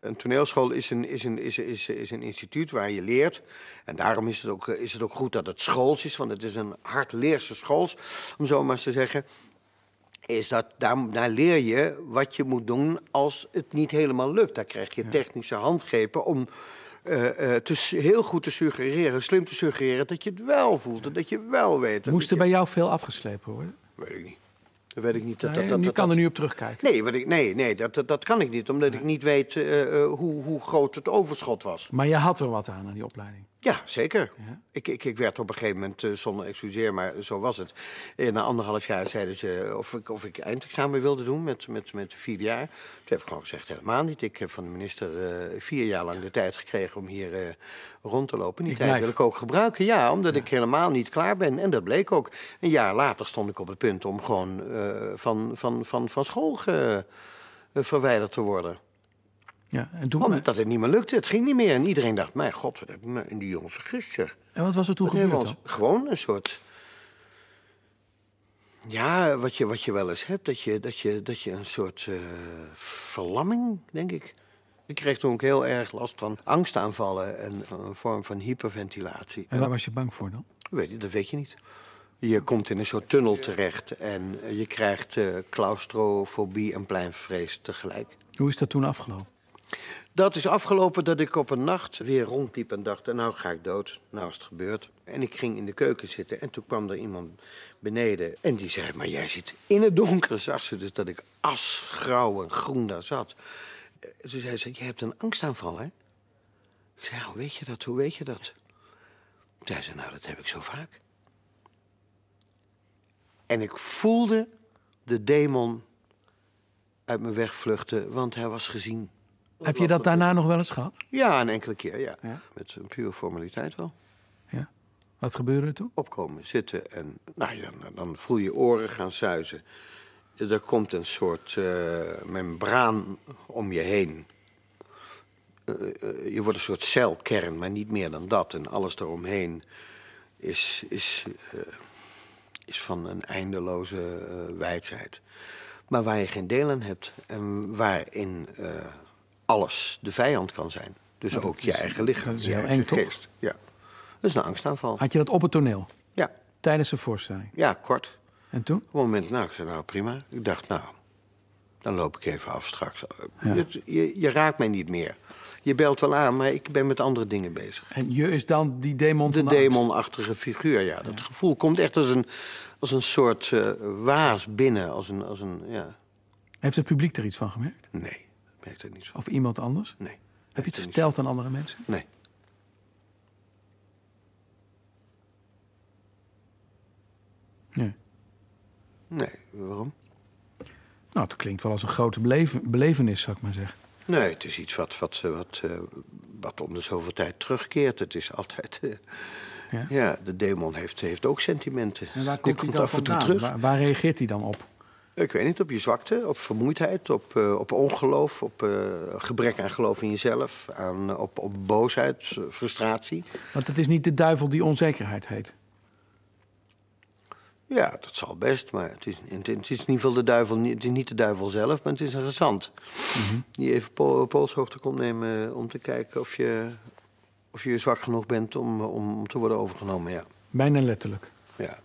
Een toneelschool is een, is, een, is, is, is een instituut waar je leert. En daarom is het, ook, eh, is het ook goed dat het schools is, want het is een hardleerse schools, om zo maar te zeggen. Is dat daar, daar leer je wat je moet doen als het niet helemaal lukt. Daar krijg je technische handgrepen om uh, te, heel goed te suggereren, slim te suggereren dat je het wel voelt en dat je wel weet. Moest er bij jou veel afgeslepen worden? Weet ik niet weet ik niet dat, dat, dat, je kan er nu op terugkijken. Nee, ik, nee, nee dat, dat, dat kan ik niet, omdat ik niet weet eh, eh, hoe, hoe groot het overschot was. Maar je had er wat aan, aan die opleiding. Ja, zeker. Ik, ik, ik werd op een gegeven moment, eh, zonder excuseer, maar zo was het. na anderhalf jaar zeiden ze of ik, of ik eindexamen wilde doen met, met, met vier jaar. Toen heb ik gewoon gezegd, helemaal niet. Ik heb van de minister vier jaar lang de tijd gekregen om hier rond te lopen. Die tijd wil ik ook gebruiken, ja, omdat ik helemaal niet klaar ben. En dat bleek ook. Een jaar later stond ik op het punt om gewoon eh, van, van, van, van school eh, verwijderd te worden. Ja, en toen... Omdat het niet meer lukte. Het ging niet meer. En iedereen dacht, mijn god, wat hebben in die jongens gisteren. En wat was er toen gebeurd dan? Gewoon een soort... Ja, wat je, wat je wel eens hebt. Dat je, dat je, dat je een soort uh, verlamming, denk ik. Ik kreeg toen ook heel erg last van angstaanvallen en een vorm van hyperventilatie. En waar was je bang voor dan? Weet je, dat weet je niet. Je komt in een soort tunnel terecht en eh, je krijgt uh, claustrofobie en pleinvrees tegelijk. Hoe is dat toen afgelopen? Dat is afgelopen dat ik op een nacht weer rondliep en dacht... nou ga ik dood, nou is het gebeurd. En ik ging in de keuken zitten en toen kwam er iemand beneden. En die zei, maar jij zit in het donker. Zag ze dus dat ik as, grauw en groen daar zat. Eh, toen zei ze, je hebt een angstaanval, hè? Ik zei, hoe nou, weet je dat, hoe weet je dat? Toen zei ze, nou dat heb ik zo vaak. En ik voelde de demon uit mijn weg vluchten, want hij was gezien. Heb je dat daarna nog wel eens gehad? Ja, een enkele keer, ja. Met een pure formaliteit wel. Ja. Wat gebeurde er toen? Opkomen, zitten en nou, dan, dan voel je oren gaan zuizen. Er komt een soort eh, membraan om je heen. Eh, eh, je wordt een soort celkern, maar niet meer dan dat. En alles daaromheen is, is is van een eindeloze eh, wijdheid. Maar waar je geen deel aan hebt en waarin eh, alles de vijand kan zijn. Dus ook je eigen lichaam. Dat is heel eng, toch? Geest. Ja. Dat is een angstaanval. Had je dat op het toneel? Ja. Tijdens de voorstelling? Ja, kort. En toen? Op het moment, nou, ik zei, nou prima. Ik dacht, nou, dan loop ik even af straks. Je, je, raakt mij niet meer. Je belt wel aan, maar ik ben met andere dingen bezig. En je is dan die demon De demonachtige figuur, ja. Dat gevoel komt echt als een, als een soort eh, waas binnen. Als een, als een, ja. Heeft het publiek er iets van gemerkt? Nee, dat merkt er niets van. Of iemand anders? Nee. Heb je het verteld aan andere mensen? Nee. Nee. Nee, waarom? Nou, dat klinkt wel als een grote belevenis, zou ik maar zeggen. Nee, het is iets wat, wat, wat, eh, wat om de zoveel tijd terugkeert. Het is altijd... Eh, ja? ja? de demon heeft, heeft ook sentimenten. En waar komt, hij dan Terug. Waar, reageert hij dan op? Ik weet niet, op je zwakte, op vermoeidheid, op, eh, op ongeloof, op gebrek aan geloof in jezelf, aan, op, op boosheid, frustratie. Want het is niet de duivel die onzekerheid heet. Ja, dat zal best, maar het is, het is in ieder geval de duivel, het is niet de duivel zelf, maar het is een gezant. Mhm. Die even po polshoogte komt nemen om te kijken of je, of je zwak genoeg bent om, om te worden overgenomen, ja. Bijna letterlijk. Ja.